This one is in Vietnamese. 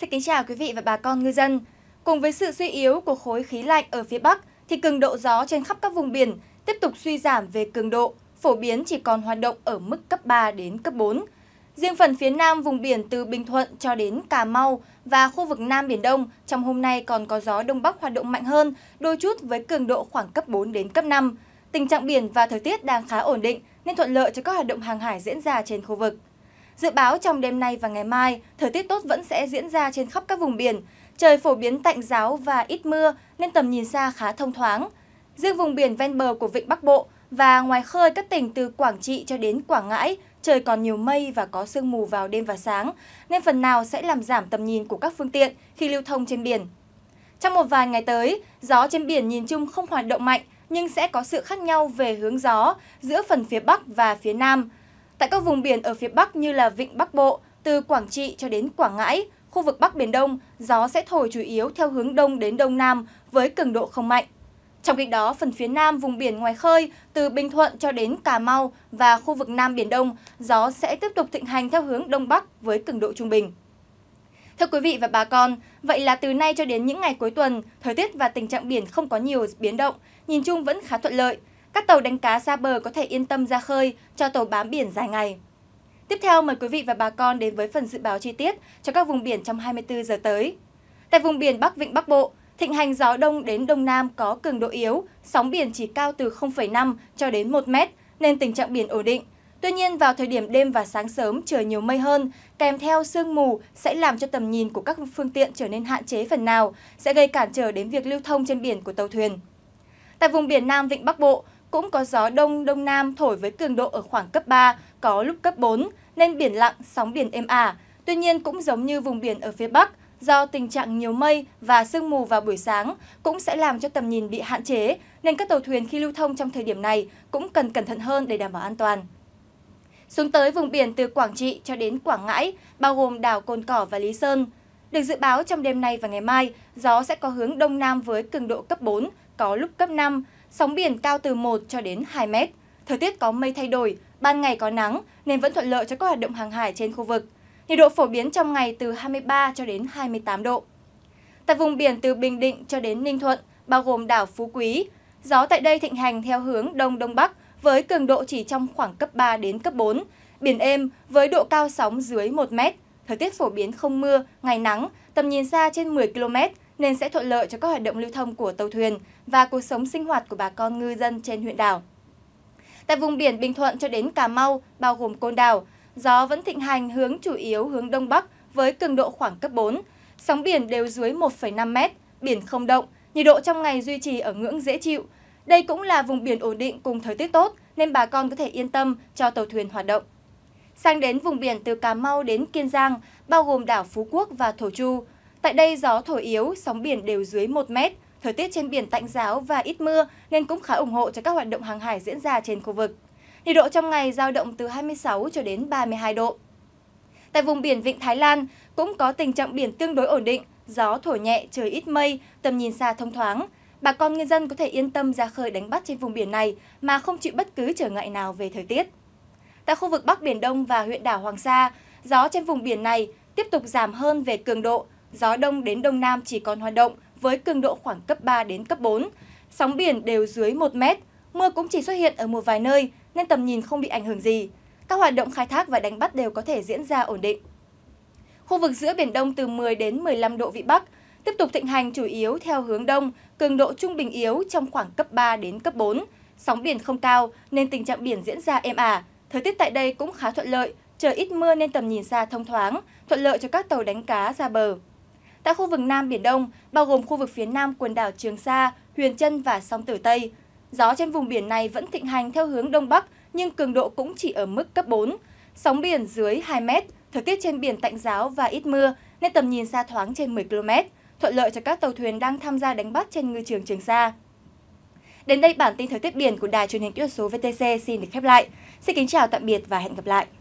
Xin kính chào quý vị và bà con ngư dân. Cùng với sự suy yếu của khối khí lạnh ở phía Bắc thì cường độ gió trên khắp các vùng biển tiếp tục suy giảm về cường độ, phổ biến chỉ còn hoạt động ở mức cấp 3 đến cấp 4. Riêng phần phía Nam vùng biển từ Bình Thuận cho đến Cà Mau và khu vực Nam Biển Đông trong hôm nay còn có gió Đông Bắc hoạt động mạnh hơn, đôi chút với cường độ khoảng cấp 4 đến cấp 5. Tình trạng biển và thời tiết đang khá ổn định nên thuận lợi cho các hoạt động hàng hải diễn ra trên khu vực. Dự báo trong đêm nay và ngày mai, thời tiết tốt vẫn sẽ diễn ra trên khắp các vùng biển. Trời phổ biến tạnh giáo và ít mưa nên tầm nhìn xa khá thông thoáng. Riêng vùng biển ven bờ của vịnh Bắc Bộ và ngoài khơi các tỉnh từ Quảng Trị cho đến Quảng Ngãi, trời còn nhiều mây và có sương mù vào đêm và sáng, nên phần nào sẽ làm giảm tầm nhìn của các phương tiện khi lưu thông trên biển. Trong một vài ngày tới, gió trên biển nhìn chung không hoạt động mạnh nhưng sẽ có sự khác nhau về hướng gió giữa phần phía Bắc và phía Nam – Tại các vùng biển ở phía Bắc như là Vịnh Bắc Bộ, từ Quảng Trị cho đến Quảng Ngãi, khu vực Bắc Biển Đông, gió sẽ thổi chủ yếu theo hướng Đông đến Đông Nam với cường độ không mạnh. Trong khi đó, phần phía Nam vùng biển ngoài khơi, từ Bình Thuận cho đến Cà Mau và khu vực Nam Biển Đông, gió sẽ tiếp tục thịnh hành theo hướng Đông Bắc với cường độ trung bình. Thưa quý vị và bà con, vậy là từ nay cho đến những ngày cuối tuần, thời tiết và tình trạng biển không có nhiều biến động, nhìn chung vẫn khá thuận lợi – các tàu đánh cá xa bờ có thể yên tâm ra khơi cho tàu bám biển dài ngày. Tiếp theo mời quý vị và bà con đến với phần dự báo chi tiết cho các vùng biển trong 24 giờ tới. Tại vùng biển Bắc Vịnh Bắc Bộ, thịnh hành gió đông đến đông nam có cường độ yếu, sóng biển chỉ cao từ 0,5 cho đến 1 mét nên tình trạng biển ổn định. Tuy nhiên vào thời điểm đêm và sáng sớm trời nhiều mây hơn, kèm theo sương mù sẽ làm cho tầm nhìn của các phương tiện trở nên hạn chế phần nào, sẽ gây cản trở đến việc lưu thông trên biển của tàu thuyền. Tại vùng biển Nam Vịnh Bắc Bộ, cũng có gió đông đông nam thổi với cường độ ở khoảng cấp 3, có lúc cấp 4, nên biển lặng, sóng biển êm ả. Tuy nhiên cũng giống như vùng biển ở phía Bắc, do tình trạng nhiều mây và sương mù vào buổi sáng cũng sẽ làm cho tầm nhìn bị hạn chế, nên các tàu thuyền khi lưu thông trong thời điểm này cũng cần cẩn thận hơn để đảm bảo an toàn. Xuống tới vùng biển từ Quảng Trị cho đến Quảng Ngãi, bao gồm đảo Cồn Cỏ và Lý Sơn. Được dự báo trong đêm nay và ngày mai, gió sẽ có hướng đông nam với cường độ cấp 4, có lúc cấp 5, Sóng biển cao từ 1 cho đến 2 mét. Thời tiết có mây thay đổi, ban ngày có nắng nên vẫn thuận lợi cho các hoạt động hàng hải trên khu vực. Nhiệt độ phổ biến trong ngày từ 23 cho đến 28 độ. Tại vùng biển từ Bình Định cho đến Ninh Thuận, bao gồm đảo Phú Quý, gió tại đây thịnh hành theo hướng đông đông bắc với cường độ chỉ trong khoảng cấp 3 đến cấp 4, biển êm với độ cao sóng dưới 1 mét thời tiết phổ biến không mưa, ngày nắng, tầm nhìn xa trên 10 km nên sẽ thuận lợi cho các hoạt động lưu thông của tàu thuyền và cuộc sống sinh hoạt của bà con ngư dân trên huyện đảo. Tại vùng biển Bình Thuận cho đến Cà Mau, bao gồm Côn Đảo, gió vẫn thịnh hành hướng chủ yếu hướng Đông Bắc với cường độ khoảng cấp 4. Sóng biển đều dưới 1,5 mét, biển không động, nhiệt độ trong ngày duy trì ở ngưỡng dễ chịu. Đây cũng là vùng biển ổn định cùng thời tiết tốt nên bà con có thể yên tâm cho tàu thuyền hoạt động sang đến vùng biển từ Cà Mau đến Kiên Giang, bao gồm đảo Phú Quốc và Thổ Chu. Tại đây gió thổi yếu, sóng biển đều dưới 1 mét. Thời tiết trên biển tạnh giáo và ít mưa nên cũng khá ủng hộ cho các hoạt động hàng hải diễn ra trên khu vực. Nhiệt độ trong ngày giao động từ 26 cho đến 32 độ. Tại vùng biển Vịnh Thái Lan cũng có tình trạng biển tương đối ổn định, gió thổi nhẹ, trời ít mây, tầm nhìn xa thông thoáng. Bà con ngư dân có thể yên tâm ra khơi đánh bắt trên vùng biển này mà không chịu bất cứ trở ngại nào về thời tiết. Tại khu vực Bắc Biển Đông và huyện đảo Hoàng Sa, gió trên vùng biển này tiếp tục giảm hơn về cường độ, gió đông đến đông nam chỉ còn hoạt động với cường độ khoảng cấp 3 đến cấp 4. Sóng biển đều dưới 1 mét, mưa cũng chỉ xuất hiện ở một vài nơi nên tầm nhìn không bị ảnh hưởng gì. Các hoạt động khai thác và đánh bắt đều có thể diễn ra ổn định. Khu vực giữa Biển Đông từ 10 đến 15 độ Vĩ Bắc, tiếp tục thịnh hành chủ yếu theo hướng Đông, cường độ trung bình yếu trong khoảng cấp 3 đến cấp 4. Sóng biển không cao nên tình trạng biển diễn ra êm ả. À. Thời tiết tại đây cũng khá thuận lợi, trời ít mưa nên tầm nhìn xa thông thoáng, thuận lợi cho các tàu đánh cá ra bờ. Tại khu vực Nam Biển Đông, bao gồm khu vực phía Nam quần đảo Trường Sa, Huyền Trân và Sông Tử Tây, gió trên vùng biển này vẫn thịnh hành theo hướng Đông Bắc nhưng cường độ cũng chỉ ở mức cấp 4. Sóng biển dưới 2 mét, thời tiết trên biển tạnh giáo và ít mưa nên tầm nhìn xa thoáng trên 10 km, thuận lợi cho các tàu thuyền đang tham gia đánh bắt trên ngư trường Trường Sa. Đến đây bản tin thời tiết biển của Đài truyền hình kỹ thuật số VTC xin được khép lại. Xin kính chào tạm biệt và hẹn gặp lại.